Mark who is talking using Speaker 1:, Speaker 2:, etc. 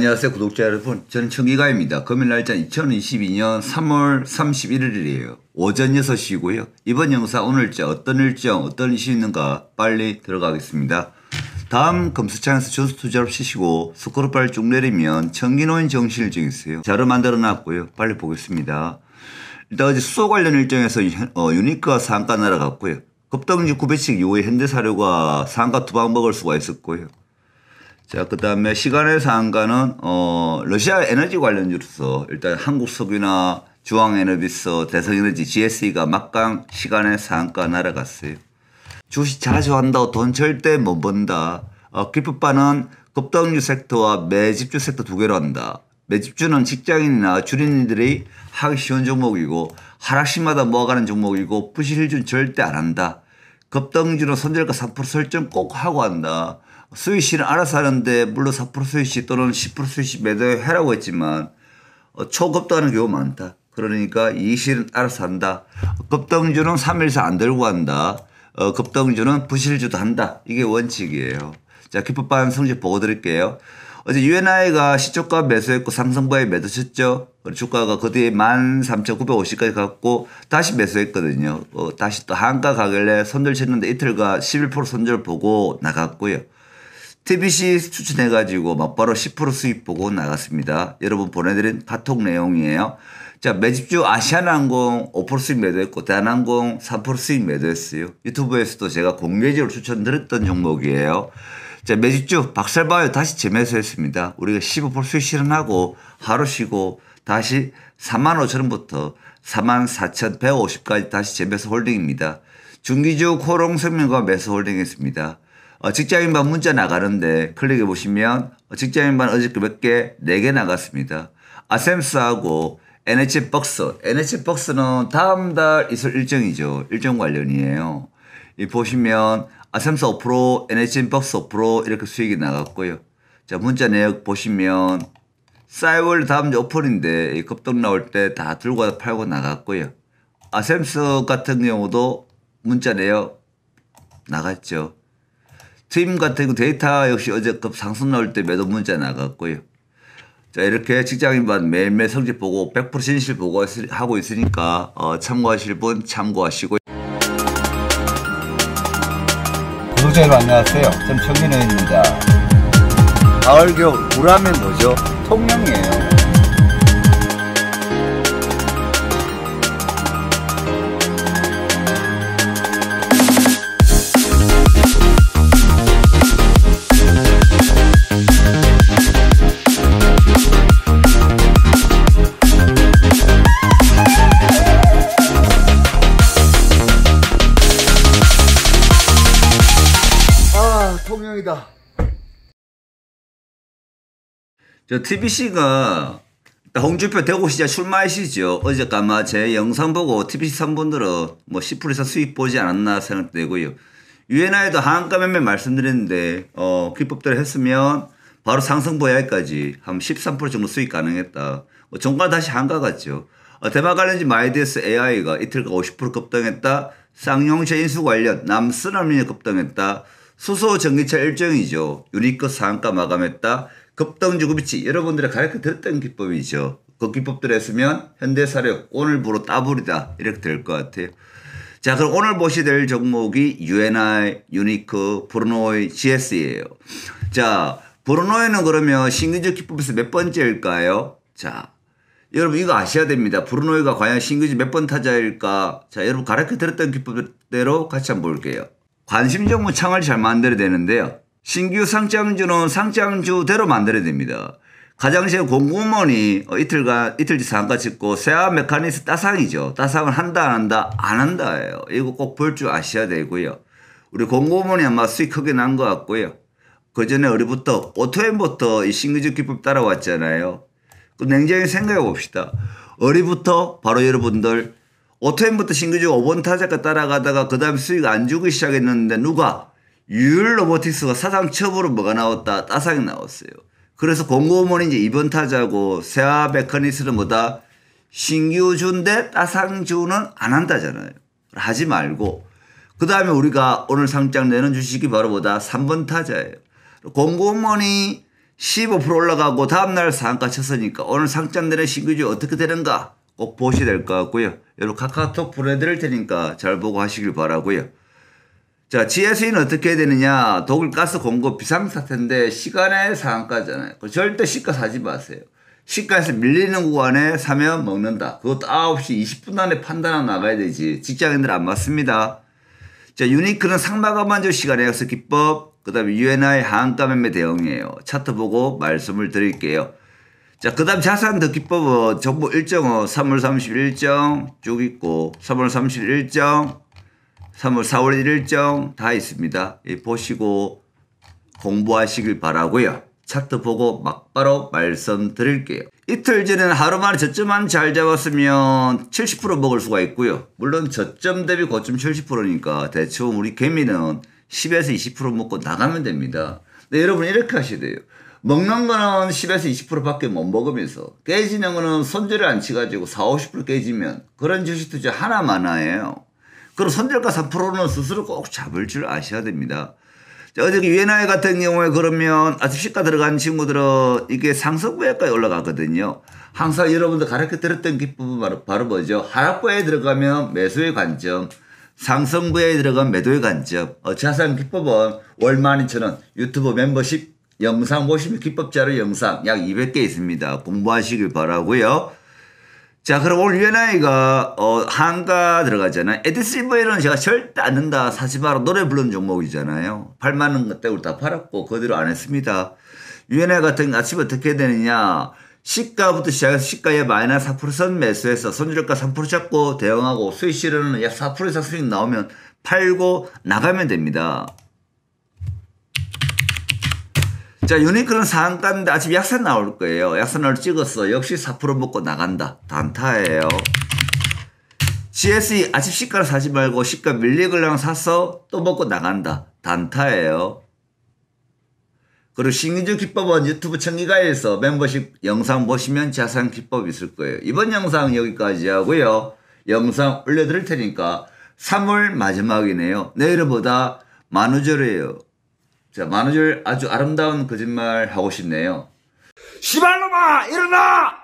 Speaker 1: 안녕하세요 구독자 여러분 저는 청기가입니다 금일 날짜 2022년 3월 31일이에요 오전 6시고요 이번 영상 오늘자 어떤 일정 어떤 이슈 있는가 빨리 들어가겠습니다 다음 검수창에서 주수 투자를 치시고 스크롤바를 쭉 내리면 청기노인 정신을증 있어요 자료 만들어 놨고요 빨리 보겠습니다 일단 어제 수소 관련 일정에서 어, 유니크와 상가 날아갔고요 급등6 900씩 이후에 현대사료가 상가 두 방 먹을 수가 있었고요 자, 그 다음에 시간의 상가는, 어, 러시아 에너지 관련 주로서 일단 한국 석유나 주황에너비스, 대성에너지, GSE가 막강 시간의 상가 날아갔어요. 주식 자주 한다. 고돈 절대 못 번다. 어, 기프바는 급등주 섹터와 매집주 섹터 두 개로 한다. 매집주는 직장인이나 주린이들이 하기 쉬운 종목이고 하락시마다 모아가는 종목이고 부실준 절대 안 한다. 급등주는 손절가 3% 설정 꼭 하고 한다. 스위시는 알아서 하는데 물론 4% 스위시 또는 10% 스위시 매도해라고 했지만 어, 초급도 하는 경우 가 많다. 그러니까 이실은 알아서 한다. 급등주는 3일서 안 들고 한다. 어, 급등주는 부실주도 한다. 이게 원칙이에요. 자, 기법반 성적 보고 드릴게요. 어제 UNI가 시초가 매수했고 삼성부에 매도쳤죠. 주가가 그 뒤에 13,950까지 갔고 다시 매수했거든요. 어, 다시 또 한가 가길래 손절 쳤는데 이틀간 11% 손절 보고 나갔고요. TBC 추천해가지고 막바로10% 수익 보고 나갔습니다. 여러분 보내드린 파톡 내용이에요. 자, 매집주 아시아나항공 5% 수익 매도했고, 대한항공 3% 수익 매도했어요. 유튜브에서도 제가 공개적으로 추천드렸던 종목이에요. 자, 매집주 박살바이 다시 재매수했습니다. 우리가 15% 수익 실현하고 하루 쉬고 다시 4 5 0원부터 44,150까지 다시 재매수 홀딩입니다. 중기주 코롱 생명과 매수 홀딩했습니다. 어, 직장인반 문자 나가는데 클릭해 보시면 직장인반 어저께 몇 개? 네 개 나갔습니다. 아셈스하고 NH 박스. NH 박스는 다음 달 있을 일정이죠. 일정 관련이에요. 이 보시면 아셈스 5% NH 박스 5% 이렇게 수익이 나갔고요. 자, 문자 내역 보시면 싸이월 다음 오픈인데 급등 나올 때 다 들고 팔고 나갔고요. 아셈스 같은 경우도 문자 내역 나갔죠. 트임 같은 거 그 데이터 역시 어제급 상승 나올 때 매도 문자 나갔고요. 자, 이렇게 직장인반 매일매일 성적 보고 100% 진실 보고하고 있으니까 어, 참고하실 분 참고하시고. 구독자 여러분 안녕하세요. 저는 청민호입니다. 가을 겨울 우라면 뭐죠? 통영이에요. 감사합니다. 저 TBC가 홍준표 대구시장 출마하시죠. 어제께 아마 제 영상 보고 TBC 3분들은 뭐 10% 이상 수익 보지 않았나 생각되고요. 유엔아 i 도한가면몇 말씀드렸는데 어, 기법대로 했으면 바로 상승 보야까지 한 13% 정도 수익 가능했다. 어, 뭐 종가 다시 한가 같죠. 어, 대마 관련지 마이디스 AI가 이틀간 50% 급등했다. 쌍용차 인수 관련 남쓰나미이 급등했다. 수소 전기차 일정이죠 유니크 상한가 마감했다. 급등주급이치 여러분들의 가르쳐 드렸던 기법이죠. 그 기법들 했으면 현대사력 오늘부로 따블이다 이렇게 될 것 같아요. 자 그럼 오늘 보시 될 종목이 UNI, 유니크, 브루노이, GS예요. 자 브루노이는 그러면 신규적 기법에서 몇 번째일까요? 자 여러분 이거 아셔야 됩니다. 브루노이가 과연 신규지 몇번 타자일까? 자 여러분 가르쳐 드렸던 기법대로 같이 한번 볼게요. 관심정 무창을 잘 만들어야 되는데요. 신규 상장주는 상장주대로 만들어야 됩니다. 가장시의 공공원이 이틀간, 이틀치 상가 찍고 세아 메카니스 따상이죠. 따상을 한다, 안 한다, 안 한다예요. 이거 꼭 볼 줄 아셔야 되고요. 우리 공공원이 아마 수익 크게 난 것 같고요. 그 전에 우리부터 오토엠부터 이 신규직 기법 따라왔잖아요. 그 냉정히 생각해 봅시다. 어리부터 바로 여러분들 오토임부터 신규직 5번 타자까지 따라가다가 그 다음 에 수익 안 주기 시작했는데 누가? 유일 로보틱스가 사상 처음으로 뭐가 나왔다? 따상이 나왔어요. 그래서 공고문이 이제 2번 타자고 세아 베커니스는 뭐다? 신규주인데 따상주는 안 한다잖아요. 하지 말고. 그 다음에 우리가 오늘 상장내는 주식이 바로 뭐다? 3번 타자예요. 공고문이15% 올라가고 다음날 상가 쳤으니까 오늘 상장내는 신규주 어떻게 되는가? 꼭 보셔야 될것 같고요. 여러분 카카오톡 보내드릴 테니까 잘 보고 하시길 바라고요. 자, GSE는 어떻게 해야 되느냐. 독일 가스 공급 비상사태인데 시간의 상한가잖아요. 절대 시가 사지 마세요. 시가에서 밀리는 구간에 사면 먹는다. 그것도 9시 20분 안에 판단하고 나가야 되지. 직장인들 안 맞습니다. 자, 유니크는 상마가 만족 시간에 약속 기법, 그 다음에 UNI 하한가 매매 대응이에요. 차트 보고 말씀을 드릴게요. 자, 그 다음 자산등기법은정부 일정은 3월 어, 3 1일 일정 쭉 있고 3월 3 1일 일정 3월 4월 1일 정다 있습니다. 예, 보시고 공부하시길 바라고요. 차트 보고 막바로 말씀드릴게요. 이틀 전에는 하루만에 저점만 잘 잡았으면 70% 먹을 수가 있고요. 물론 저점 대비 고점 70%니까 대충 우리 개미는 10에서 20% 먹고 나가면 됩니다. 근데 네, 여러분 이렇게 하셔야 돼요. 먹는 거는 10에서 20%밖에 못 먹으면서 깨지는 거는 손절을 안 치가지고 4, 50% 깨지면 그런 주식 투자 하나만 하예요. 그럼 손절가 3는 스스로 꼭 잡을 줄 아셔야 됩니다. 어저께 유엔아이 같은 경우에 그러면 아침시가 들어간 친구들은 이게 상승부에까지 올라가거든요. 항상 여러분들 가르쳐 드렸던 기법은 바로, 바로 뭐죠? 하락부에 들어가면 매수의 관점, 상승부에 들어가면 매도의 관점. 어, 자산 기법은 월 12,000원 유튜브 멤버십 영상 보시면 기법자료 영상 약 200개 있습니다. 공부하시길 바라고요. 자 그럼 오늘 유아이가 어, 한가 들어가잖아요. 에드실버에는 제가 절대 안 된다. 사실 바로 노래 부르는 종목이잖아요. 8만원 때 우리 다 팔았고 그대로 안 했습니다. 유엔아 같은 아침 어떻게 되느냐. 시가부터 시작해서 시가에 마이너스 4%선 매수해서 손절가 3% 잡고 대응하고 수익 실현은 약4% 이상 수익 나오면 팔고 나가면 됩니다. 자, 유니크는 상한가인데 아침 약산 나올 거예요. 약산을 찍었어. 역시 4% 먹고 나간다. 단타예요. GSE 아침 시가를 사지 말고 시가 밀리글랑 사서 또 먹고 나간다. 단타예요. 그리고 신기주 기법은 유튜브 청기가에서 멤버십 영상 보시면 자세한 기법 이 있을 거예요. 이번 영상 여기까지 하고요. 영상 올려드릴 테니까 3월 마지막이네요. 내일보다 만우절이에요. 자, 만우절 아주 아름다운 거짓말 하고 싶네요. 시발놈아, 일어나!